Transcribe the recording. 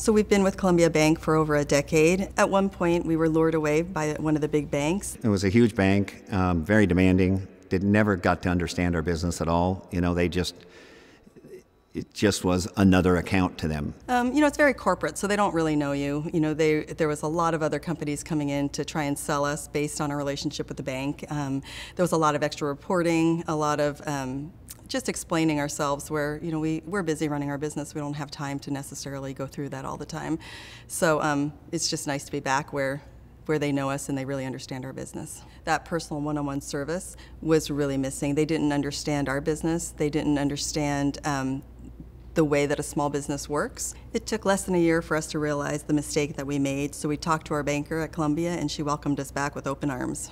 So we've been with Columbia Bank for over a decade. At one point, we were lured away by one of the big banks. It was a huge bank, um, very demanding. Did never got to understand our business at all. You know, they just it just was another account to them. Um, you know, it's very corporate, so they don't really know you. You know, they, there was a lot of other companies coming in to try and sell us based on our relationship with the bank. Um, there was a lot of extra reporting, a lot of um, just explaining ourselves where, you know, we, we're busy running our business. We don't have time to necessarily go through that all the time. So um, it's just nice to be back where where they know us and they really understand our business. That personal one-on-one service was really missing. They didn't understand our business. They didn't understand um, the way that a small business works. It took less than a year for us to realize the mistake that we made, so we talked to our banker at Columbia and she welcomed us back with open arms.